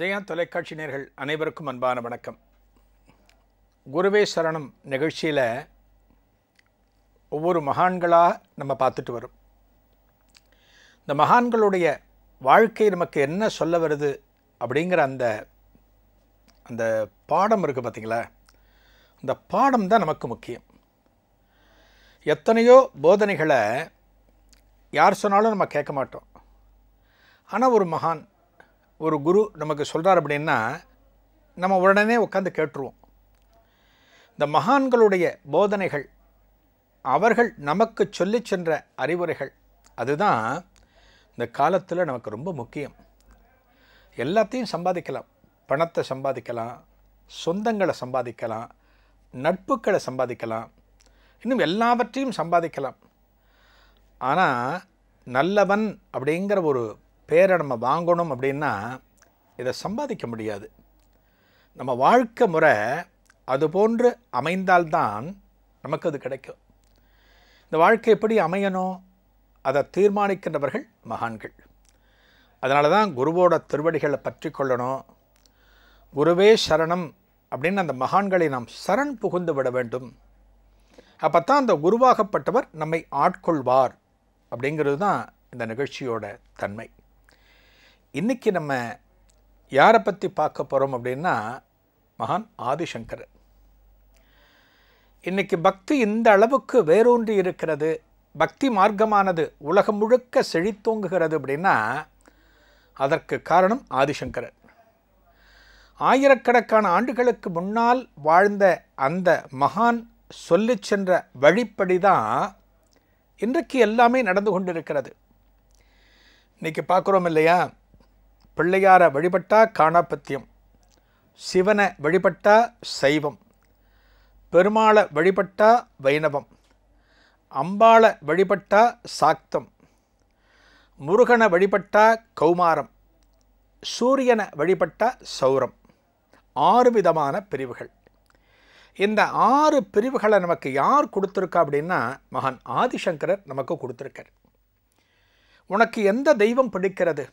ஜெயா தொலைக்காட்சி நேர்கள் அனைவருக்கும் அன்பான வணக்கம் குருவே சரணம் நிகழ்ச்சியில் ஒவ்வொரு மகான்களாக நம்ம பார்த்துட்டு வரும் இந்த மகான்களுடைய வாழ்க்கை நமக்கு என்ன சொல்ல வருது அப்படிங்கிற அந்த அந்த பாடம் இருக்குது பார்த்திங்களா அந்த பாடம் தான் நமக்கு முக்கியம் எத்தனையோ போதனைகளை யார் சொன்னாலும் நம்ம கேட்க மாட்டோம் ஆனால் ஒரு மகான் ஒரு குரு நமக்கு சொல்கிறார் அப்படின்னா நம்ம உடனே உட்காந்து கேட்டுருவோம் இந்த மகான்களுடைய போதனைகள் அவர்கள் நமக்கு சொல்லி சென்ற அறிவுரைகள் அதுதான் இந்த காலத்தில் நமக்கு ரொம்ப முக்கியம் எல்லாத்தையும் சம்பாதிக்கலாம் பணத்தை சம்பாதிக்கலாம் சொந்தங்களை சம்பாதிக்கலாம் நட்புகளை சம்பாதிக்கலாம் இன்னும் எல்லாவற்றையும் சம்பாதிக்கலாம் ஆனால் நல்லவன் அப்படிங்கிற ஒரு பேரை நம்ம வாங்கணும் அப்படின்னா இதை சம்பாதிக்க முடியாது நம்ம வாழ்க்கை முறை அது போன்று அமைந்தால்தான் நமக்கு அது கிடைக்கும் இந்த வாழ்க்கை எப்படி அமையணும் அதை தீர்மானிக்கின்றவர்கள் மகான்கள் அதனால தான் குருவோட திருவடிகளை பற்றி கொள்ளணும் குருவே சரணம் அப்படின்னு அந்த மகான்களை நாம் சரண் புகுந்து விட வேண்டும் அப்போ தான் அந்த குருவாகப்பட்டவர் நம்மை ஆட்கொள்வார் அப்படிங்கிறது தான் இந்த நிகழ்ச்சியோட தன்மை இன்றைக்கி நம்ம யாரை பற்றி பார்க்க போகிறோம் அப்படின்னா மகான் ஆதிசங்கர் இன்றைக்கி பக்தி இந்த அளவுக்கு வேரூன்றி இருக்கிறது பக்தி மார்க்கமானது உலகம் முழுக்க செழித்தோங்குகிறது அப்படின்னா அதற்கு காரணம் ஆதிசங்கரர் ஆயிரக்கணக்கான ஆண்டுகளுக்கு முன்னால் வாழ்ந்த அந்த மகான் சொல்லி சென்ற வழிப்படி தான் இன்றைக்கு எல்லாமே நடந்து கொண்டிருக்கிறது இன்றைக்கி பார்க்குறோம் இல்லையா பிள்ளையாரை வழிபட்டா காணாபத்தியம் சிவனை வழிபட்டா சைவம் பெருமாளை வழிபட்டா வைணவம் அம்பாளை வழிபட்டா சாக்தம் முருகனை வழிபட்டா கௌமாரம் சூரியனை வழிபட்டா சௌரம் ஆறு விதமான பிரிவுகள் இந்த ஆறு பிரிவுகளை நமக்கு யார் கொடுத்துருக்கா அப்படின்னா மகன் ஆதிசங்கரர் நமக்கு கொடுத்துருக்கார் உனக்கு எந்த தெய்வம் பிடிக்கிறது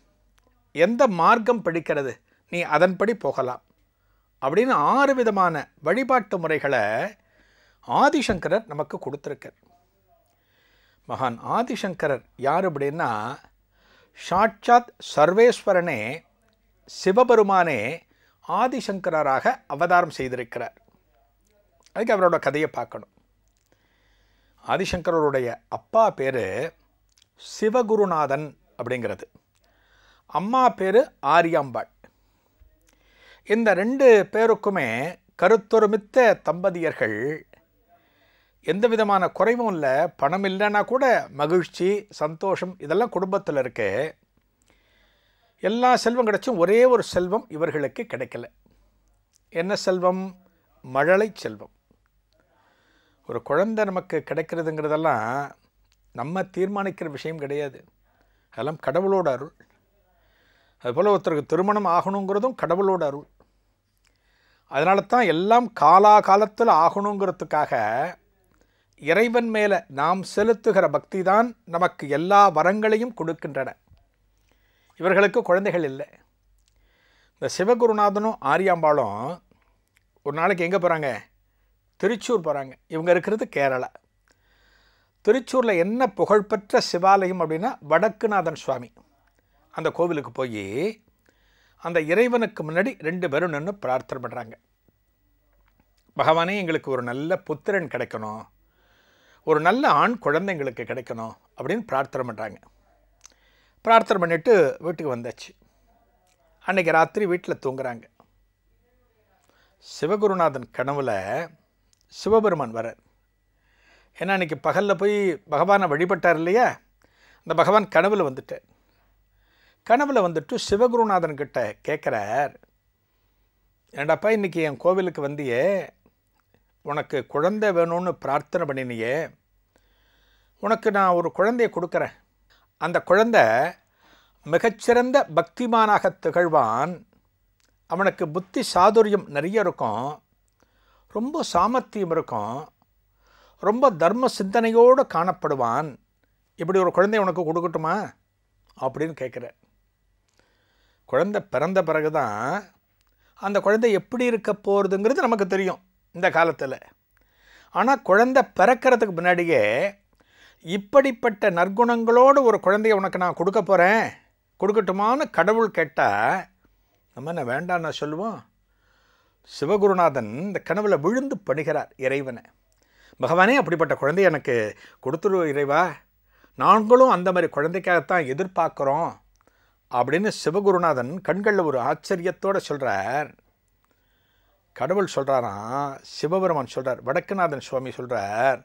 எந்த மார்க்கம் பிடிக்கிறது நீ அதன்படி போகலாம் அப்படின்னு ஆறு விதமான வழிபாட்டு முறைகளை ஆதிசங்கரர் நமக்கு கொடுத்துருக்கார் மகான் ஆதிசங்கரர் யார் அப்படின்னா சாட்சாத் சர்வேஸ்வரனே சிவபெருமானே ஆதிசங்கராக அவதாரம் செய்திருக்கிறார் அதுக்கு அவரோட கதையை பார்க்கணும் ஆதிசங்கரருடைய அப்பா பேர் சிவகுருநாதன் அப்படிங்கிறது அம்மா பேர் ஆரியாம்பாள் இந்த ரெண்டு பேருக்குமே கருத்தொருமித்த தம்பதியர்கள் எந்த விதமான குறைவும் இல்லை பணம் இல்லைன்னா கூட மகிழ்ச்சி சந்தோஷம் இதெல்லாம் குடும்பத்தில் இருக்கு எல்லா செல்வம் கிடைச்சும் ஒரே ஒரு செல்வம் இவர்களுக்கு கிடைக்கல என்ன செல்வம் மழலை செல்வம் ஒரு குழந்தை நமக்கு கிடைக்கிறதுங்கிறதெல்லாம் நம்ம தீர்மானிக்கிற விஷயம் கிடையாது அதெல்லாம் கடவுளோட அருள் அதுபோல் ஒருத்தருக்கு திருமணம் ஆகணுங்கிறதும் கடவுளோட அருள் அதனால தான் எல்லாம் காலாகாலத்தில் ஆகணுங்கிறதுக்காக இறைவன் மேலே நாம் செலுத்துகிற பக்தி தான் நமக்கு எல்லா வரங்களையும் கொடுக்கின்றன இவர்களுக்கு குழந்தைகள் இல்லை இந்த சிவகுருநாதனும் ஆரியாம்பாளும் ஒரு நாளைக்கு எங்கே போகிறாங்க திருச்சூர் போகிறாங்க இவங்க இருக்கிறது கேரளா திருச்சூரில் என்ன புகழ்பெற்ற சிவாலயம் அப்படின்னா வடக்குநாதன் சுவாமி அந்த கோவிலுக்கு போய் அந்த இறைவனுக்கு முன்னாடி ரெண்டு பேரும் நின்று பிரார்த்தனை பண்ணுறாங்க பகவானே எங்களுக்கு ஒரு நல்ல புத்திரன் கிடைக்கணும் ஒரு நல்ல ஆண் குழந்தைங்களுக்கு கிடைக்கணும் அப்படின்னு பிரார்த்தனை பண்ணுறாங்க பிரார்த்தனை பண்ணிவிட்டு வீட்டுக்கு வந்தாச்சு அன்றைக்கி ராத்திரி வீட்டில் தூங்குறாங்க சிவகுருநாதன் கனவில் சிவபெருமான் வரார் ஏன்னா அன்றைக்கி பகலில் போய் பகவானை வழிபட்டார் இல்லையா அந்த பகவான் கனவில் வந்துட்டார் கனவில் வந்துட்டு சிவகுருநாதன் கிட்ட கேட்குறார் ஏண்டாப்பா இன்றைக்கி என் கோவிலுக்கு வந்தியே உனக்கு குழந்தை வேணும்னு பிரார்த்தனை பண்ணினியே உனக்கு நான் ஒரு குழந்தைய கொடுக்குறேன் அந்த குழந்தை மிகச்சிறந்த பக்திமானாக திகழ்வான் அவனுக்கு புத்தி சாதுரியம் நிறைய இருக்கும் ரொம்ப சாமர்த்தியம் இருக்கும் ரொம்ப தர்ம சிந்தனையோடு காணப்படுவான் இப்படி ஒரு குழந்தை உனக்கு கொடுக்கட்டுமா அப்படின்னு கேட்குறேன் குழந்தை பிறந்த பிறகு தான் அந்த குழந்தை எப்படி இருக்க போகிறதுங்கிறது நமக்கு தெரியும் இந்த காலத்தில் ஆனால் குழந்தை பிறக்கிறதுக்கு முன்னாடியே இப்படிப்பட்ட நற்குணங்களோடு ஒரு குழந்தைய உனக்கு நான் கொடுக்க போகிறேன் கொடுக்கட்டுமான்னு கடவுள் கேட்டால் நம்ம என்ன வேண்டாம் நான் சொல்லுவோம் சிவகுருநாதன் இந்த கனவில் விழுந்து படுகிறார் இறைவனை பகவானே அப்படிப்பட்ட குழந்தை எனக்கு கொடுத்துரு இறைவா நாங்களும் அந்த மாதிரி குழந்தைக்காகத்தான் எதிர்பார்க்குறோம் அப்படின்னு சிவகுருநாதன் கண்களில் ஒரு ஆச்சரியத்தோடு சொல்கிறார் கடவுள் சொல்கிறாராம் சிவபெருமான் சொல்கிறார் வடக்குநாதன் சுவாமி சொல்கிறார்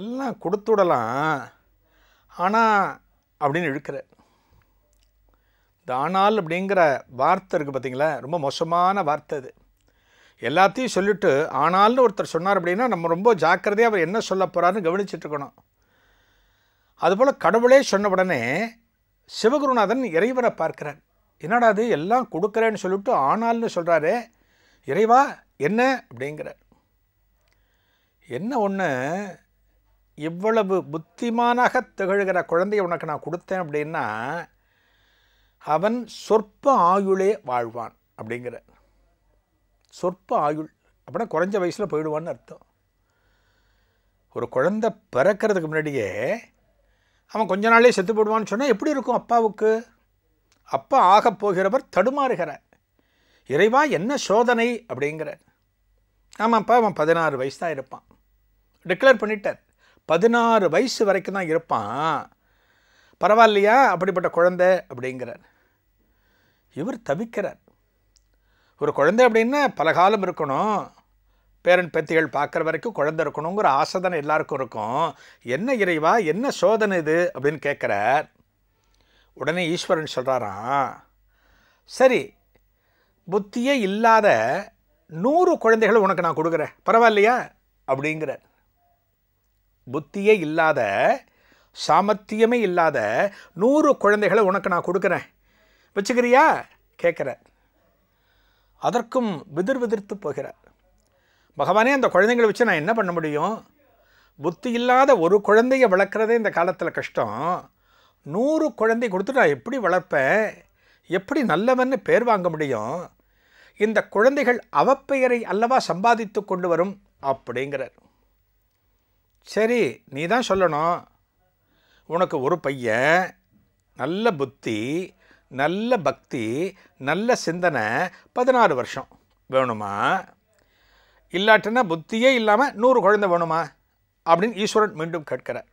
எல்லாம் கொடுத்து விடலாம் ஆனால் அப்படின்னு இழுக்கிறார் தானால் அப்படிங்கிற வார்த்தை இருக்குது பார்த்தீங்களா ரொம்ப மோசமான வார்த்தை அது எல்லாத்தையும் சொல்லிவிட்டு ஆனால்னு ஒருத்தர் சொன்னார் அப்படின்னா நம்ம ரொம்ப ஜாக்கிரதையாக அவர் என்ன சொல்ல போகிறாருன்னு கவனிச்சிட்ருக்கணும் இருக்கணும் அதுபோல் கடவுளே சொன்ன உடனே சிவகுருநாதன் இறைவனை பார்க்கிறார் என்னடா அது எல்லாம் கொடுக்குறேன்னு சொல்லிட்டு ஆனால்னு சொல்கிறாரு இறைவா என்ன அப்படிங்கிறார் என்ன ஒன்று இவ்வளவு புத்திமானாக திகழ்கிற குழந்தைய உனக்கு நான் கொடுத்தேன் அப்படின்னா அவன் சொற்ப ஆயுளே வாழ்வான் அப்படிங்கிற சொற்ப ஆயுள் அப்படின்னா குறைஞ்ச வயசில் போயிடுவான்னு அர்த்தம் ஒரு குழந்தை பிறக்கிறதுக்கு முன்னாடியே அவன் கொஞ்ச நாளே செத்து போடுவான்னு சொன்னால் எப்படி இருக்கும் அப்பாவுக்கு அப்பா ஆகப் போகிறவர் தடுமாறுகிறார் இறைவா என்ன சோதனை அப்படிங்கிற ஆமாப்பா அவன் பதினாறு வயசு தான் இருப்பான் டிக்ளேர் பண்ணிட்டார் பதினாறு வயசு வரைக்கும் தான் இருப்பான் பரவாயில்லையா அப்படிப்பட்ட குழந்தை அப்படிங்கிறார் இவர் தவிக்கிறார் ஒரு குழந்தை அப்படின்னா பல காலம் இருக்கணும் பேரன் பேத்திகள் பார்க்குற வரைக்கும் குழந்தை இருக்கணுங்கிற ஆசை தானே எல்லாருக்கும் இருக்கும் என்ன இறைவா என்ன சோதனை இது அப்படின்னு கேட்குறார் உடனே ஈஸ்வரன் சொல்கிறாராம் சரி புத்தியே இல்லாத நூறு குழந்தைகளை உனக்கு நான் கொடுக்குறேன் பரவாயில்லையா அப்படிங்கிறார் புத்தியே இல்லாத சாமர்த்தியமே இல்லாத நூறு குழந்தைகளை உனக்கு நான் கொடுக்குறேன் வச்சுக்கிறியா கேட்குற அதற்கும் விதிர் விதிர்த்து போகிறார் பகவானே அந்த குழந்தைங்களை வச்சு நான் என்ன பண்ண முடியும் புத்தி இல்லாத ஒரு குழந்தைய வளர்க்குறதே இந்த காலத்தில் கஷ்டம் நூறு குழந்தை கொடுத்து நான் எப்படி வளர்ப்பேன் எப்படி நல்லவன்னு பேர் வாங்க முடியும் இந்த குழந்தைகள் அவப்பெயரை அல்லவா சம்பாதித்து கொண்டு வரும் அப்படிங்கிறார் சரி நீ தான் சொல்லணும் உனக்கு ஒரு பையன் நல்ல புத்தி நல்ல பக்தி நல்ல சிந்தனை பதினாறு வருஷம் வேணுமா இல்லாட்டினா புத்தியே இல்லாமல் நூறு குழந்தை வேணுமா அப்படின்னு ஈஸ்வரன் மீண்டும் கேட்கிறார்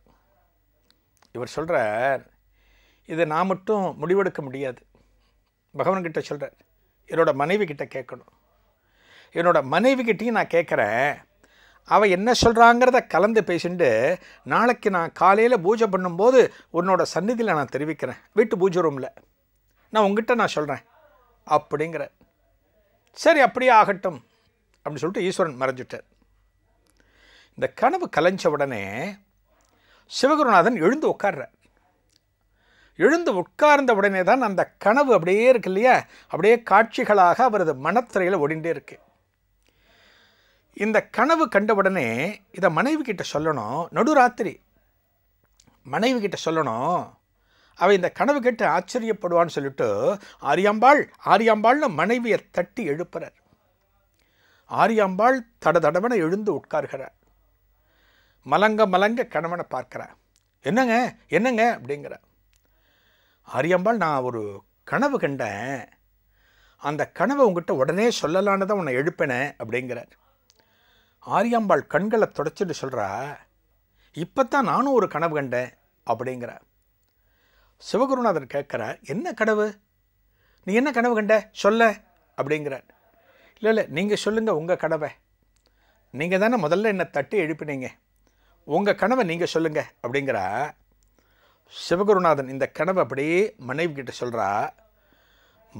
இவர் சொல்கிறார் இதை நான் மட்டும் முடிவெடுக்க முடியாது பகவான்கிட்ட சொல்கிறார் என்னோடய மனைவி கிட்ட கேட்கணும் என்னோடய மனைவிக்கிட்டையும் நான் கேட்குறேன் அவள் என்ன சொல்கிறாங்கிறத கலந்து பேசிட்டு நாளைக்கு நான் காலையில் பூஜை பண்ணும்போது உன்னோட சந்நிதியில் நான் தெரிவிக்கிறேன் வீட்டு பூஜை ரூமில் நான் உங்ககிட்ட நான் சொல்கிறேன் அப்படிங்கிற சரி அப்படியே ஆகட்டும் அப்படின்னு சொல்லிட்டு ஈஸ்வரன் மறைஞ்சிட்டார் இந்த கனவு கலைஞ்ச உடனே சிவகுருநாதன் எழுந்து உட்கார்றார் எழுந்து உட்கார்ந்த உடனே தான் அந்த கனவு அப்படியே இருக்கு இல்லையா அப்படியே காட்சிகளாக அவரது மனத்திரையில் ஒடிண்டே இருக்கு இந்த கனவு கண்ட உடனே இதை மனைவி கிட்ட சொல்லணும் நடுராத்திரி மனைவி கிட்ட சொல்லணும் அவள் இந்த கனவு கேட்டு ஆச்சரியப்படுவான்னு சொல்லிட்டு ஆரியாம்பாள் ஆரியாம்பாள்னு மனைவியை தட்டி எழுப்புறார் ஆரியாம்பாள் தட தடவனை எழுந்து உட்கார்கிறார் மலங்க மலங்க கணவனை பார்க்கிறார் என்னங்க என்னங்க அப்படிங்கிற ஆரியாம்பாள் நான் ஒரு கனவு கண்டேன் அந்த கனவை உங்ககிட்ட உடனே சொல்லலான்னு தான் உன்னை எழுப்பினேன் அப்படிங்கிறார் ஆரியாம்பாள் கண்களை தொடச்சிட்டு சொல்கிறா இப்போ தான் நானும் ஒரு கனவு கண்டேன் அப்படிங்கிறார் சிவகுருநாதன் கேட்குறார் என்ன கனவு நீ என்ன கனவு கண்ட சொல்ல அப்படிங்கிறார் இல்லை இல்லை நீங்கள் சொல்லுங்கள் உங்கள் கனவை நீங்கள் தானே முதல்ல என்னை தட்டி எழுப்பினீங்க உங்கள் கனவை நீங்கள் சொல்லுங்கள் அப்படிங்கிறா சிவகுருநாதன் இந்த கனவை அப்படியே மனைவி கிட்ட சொல்கிறா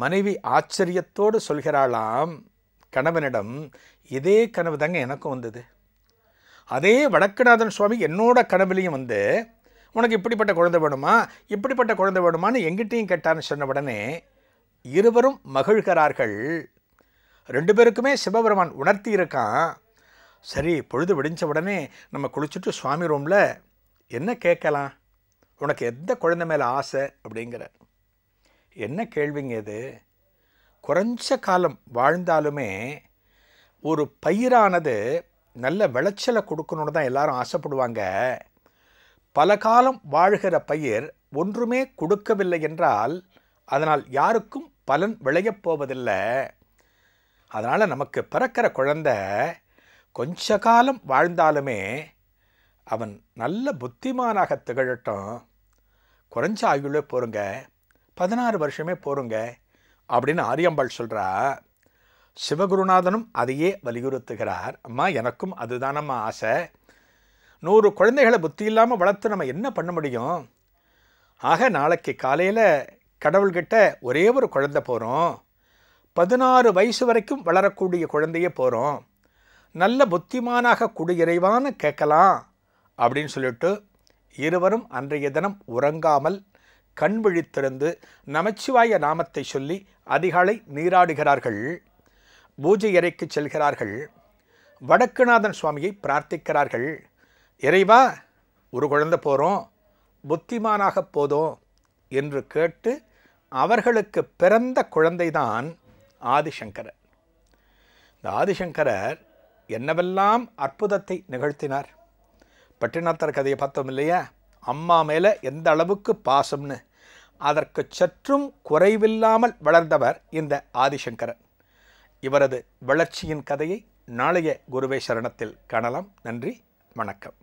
மனைவி ஆச்சரியத்தோடு சொல்கிறாளாம் கணவனிடம் இதே கனவு தாங்க எனக்கும் வந்தது அதே வடக்குநாதன் சுவாமி என்னோட கனவுலையும் வந்து உனக்கு இப்படிப்பட்ட குழந்தை வேணுமா இப்படிப்பட்ட குழந்தை வேணுமான்னு எங்கிட்டையும் கேட்டான்னு சொன்ன உடனே இருவரும் மகிழ்கிறார்கள் ரெண்டு பேருக்குமே சிவபெருமான் உணர்த்தி இருக்கான் சரி பொழுது விடிஞ்ச உடனே நம்ம குளிச்சுட்டு சுவாமி ரூமில் என்ன கேட்கலாம் உனக்கு எந்த குழந்தை மேலே ஆசை அப்படிங்கிற என்ன கேள்விங்க இது குறைஞ்ச காலம் வாழ்ந்தாலுமே ஒரு பயிரானது நல்ல விளைச்சலை கொடுக்கணுன்னு தான் எல்லாரும் ஆசைப்படுவாங்க பல காலம் வாழ்கிற பயிர் ஒன்றுமே கொடுக்கவில்லை என்றால் அதனால் யாருக்கும் பலன் விளையப் போவதில்லை அதனால் நமக்கு பிறக்கிற குழந்த கொஞ்ச காலம் வாழ்ந்தாலுமே அவன் நல்ல புத்திமானாக திகழட்டும் குறைஞ்ச ஆயுளே போருங்க பதினாறு வருஷமே போருங்க அப்படின்னு ஆரியம்பாள் சொல்கிறா சிவகுருநாதனும் அதையே வலியுறுத்துகிறார் அம்மா எனக்கும் அதுதானம்மா ஆசை நூறு குழந்தைகளை புத்தி இல்லாமல் வளர்த்து நம்ம என்ன பண்ண முடியும் ஆக நாளைக்கு காலையில் கடவுள்கிட்ட ஒரே ஒரு குழந்த போகிறோம் பதினாறு வயசு வரைக்கும் வளரக்கூடிய குழந்தைய போகிறோம் நல்ல புத்திமானாக குடியிறைவான்னு கேட்கலாம் அப்படின்னு சொல்லிட்டு இருவரும் அன்றைய தினம் உறங்காமல் கண் விழித்திருந்து நமச்சிவாய நாமத்தை சொல்லி அதிகாலை நீராடுகிறார்கள் பூஜை அறைக்கு செல்கிறார்கள் வடக்குநாதன் சுவாமியை பிரார்த்திக்கிறார்கள் இறைவா ஒரு குழந்தை போகிறோம் புத்திமானாக போதும் என்று கேட்டு அவர்களுக்கு பிறந்த குழந்தைதான் ஆதிசங்கரர் இந்த ஆதிசங்கரர் என்னவெல்லாம் அற்புதத்தை நிகழ்த்தினார் பட்டினத்தர் கதையை பார்த்தோம் இல்லையா அம்மா மேலே எந்த அளவுக்கு பாசம்னு அதற்கு சற்றும் குறைவில்லாமல் வளர்ந்தவர் இந்த ஆதிசங்கரன் இவரது வளர்ச்சியின் கதையை நாளைய குருவே சரணத்தில் காணலாம் நன்றி வணக்கம்